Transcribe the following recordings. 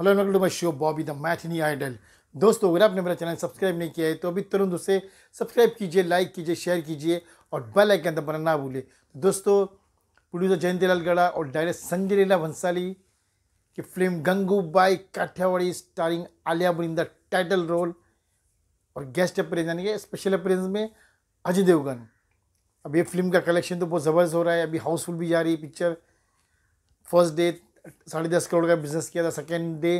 Hello नकल मैं शो बॉबी द मैथनी आइडल दोस्तों अगर आपने मेरा चैनल सब्सक्राइब नहीं किया है तो अभी तुरंत उसे सब्सक्राइब कीजिए लाइक कीजिए शेयर कीजिए और बेल आइकन दबाना ना भूलें तो दोस्तों प्रोड्यूसर जयंती लाल गढ़ा और डायरेक्टर संजय लीला भंसाली की film Gangu Bai Kathiawadi starring Alia the title role और गेस्ट अपीरेंस यानी कि स्पेशल अपीरेंस में अजय देवगन अब ये फिल्म का कलेक्शन तो बहुत ज़बरदस्त हो रहा है अभी हाउसफुल भी जा रही है पिक्चर फर्स्ट डे साढ़े दस करोड़ का बिजनेस किया था सेकेंड डे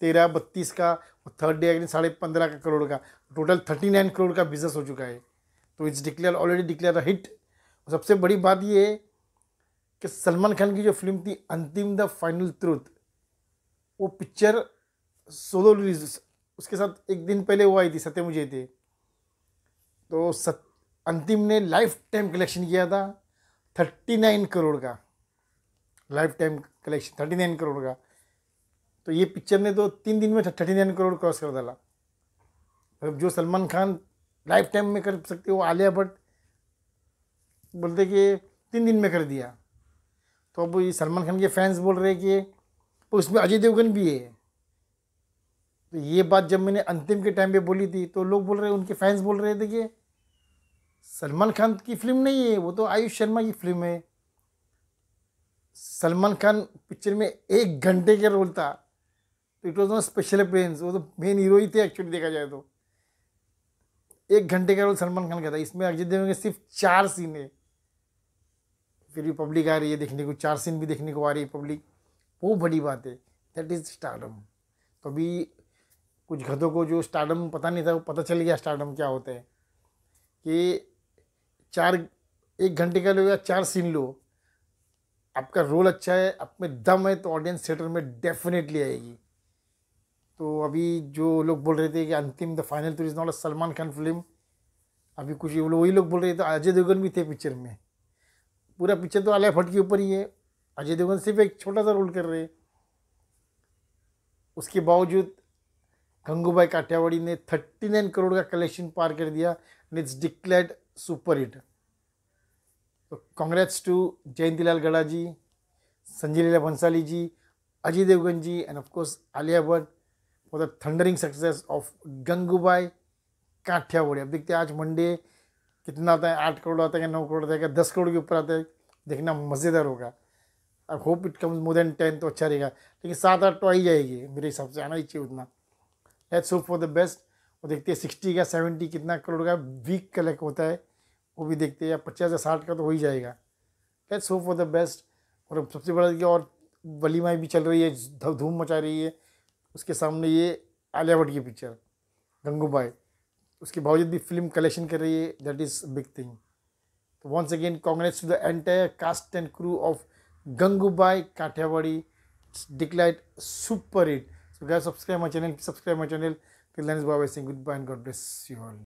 तेरह बत्तीस का और थर्ड डे यानी साढ़े पंद्रह का करोड़ का टोटल थर्टी नाइन करोड़ का बिजनेस हो चुका है तो it's declare already declare hit सबसे बड़ी बात ये है कि सलमान खान की जो फिल्म थी अंतिम द फाइनल ट्रूथ वो पिक्चर सोलो रिलीज उसके साथ एक दिन पहले वो आई थी सत्य मुझे थे तो सत अंतिम ने लाइफ टाइम कलेक्शन किया था थर्टी नाइन करोड़ का lifetime collection thirty nine crore का तो ये पिक्चर ने तो तीन दिन में थर्टी नाइन करोड़ क्रॉस कर डाला तो जो सलमान खान लाइफ टाइम में कर सकते वो आलिया भट्ट बोलते कि तीन दिन में कर दिया तो अब ये सलमान खान के फैंस बोल रहे कि उसमें अजय देवगन भी है तो ये बात जब मैंने अंतिम के टाइम पे बोली थी तो लोग बोल रहे उनके फैंस बोल रहे थे कि सलमान खान की फिल्म नहीं है वो तो आयुष शर्मा की फिल्म है सलमान खान पिक्चर में एक घंटे का रोल था तो it was not special appearance वो तो मेन हीरो ही थे एक्चुअली देखा जाए तो एक घंटे का रोल सलमान खान का था इसमें अजय देवगन के सिर्फ चार सीन है फिर भी पब्लिक आ रही है देखने को चार सीन भी देखने को आ रही है पब्लिक वो बड़ी बात है दैट इज़ स्टार्डम तो अभी कुछ घरों को जो स्टारडम पता नहीं था वो पता चल गया स्टारडम क्या होता है कि चार एक घंटे का लो या चार सीन लो आपका रोल अच्छा है आप में दम है तो ऑडियंस थिएटर में डेफिनेटली आएगी तो अभी जो लोग बोल रहे थे कि अंतिम द फाइनल तो is not a Salman Khan film अभी कुछ वो वही लोग बोल रहे थे अजय देवगन भी थे पिक्चर में पूरा पिक्चर तो आलिया भट्ट के ऊपर ही है अजय देवगन सिर्फ एक छोटा सा रोल कर रहे हैं उसके बावजूद गंगूबाई काठियावाड़ी ने थर्टी नाइन करोड़ का कलेक्शन पार कर दिया and it's declared super hit तो congrats to गड़ा ji Sanjay Leela Bhansali ji Ajay Devgan ji and and of Alia Bhatt for the thundering success of Gangubai Kathia Kathiawadi. अब देखते हैं आज मंडे कितना आता है आठ करोड़ आता है क्या नौ करोड़ आता है क्या दस करोड़ के ऊपर आता है देखना मज़ेदार होगा I hope it comes more than ten तो अच्छा रहेगा लेकिन सात आठ तो आ ही जाएगी मेरे हिसाब से आना ही चाहिए उतना let's hope for the best और देखते हैं सिक्सटी का सेवेंटी कितना करोड़ का वीक कलेक्ट होता है वो भी देखते हैं या पचास या साठ का तो हो ही जाएगा cat so for the best और सबसे बड़ा और वलीमाई भी चल रही है धूम मचा रही है उसके सामने ये आलिया भट्ट की पिक्चर गंगूबाई उसके बावजूद भी फिल्म कलेक्शन कर रही है दैट इज़ बिग थिंग तो once again congrats to the entire cast and crew of Gangubai Kathiawadi declared super hit so गैर subscribe my channel subscribe my channel till then is bye bye saying God and you bless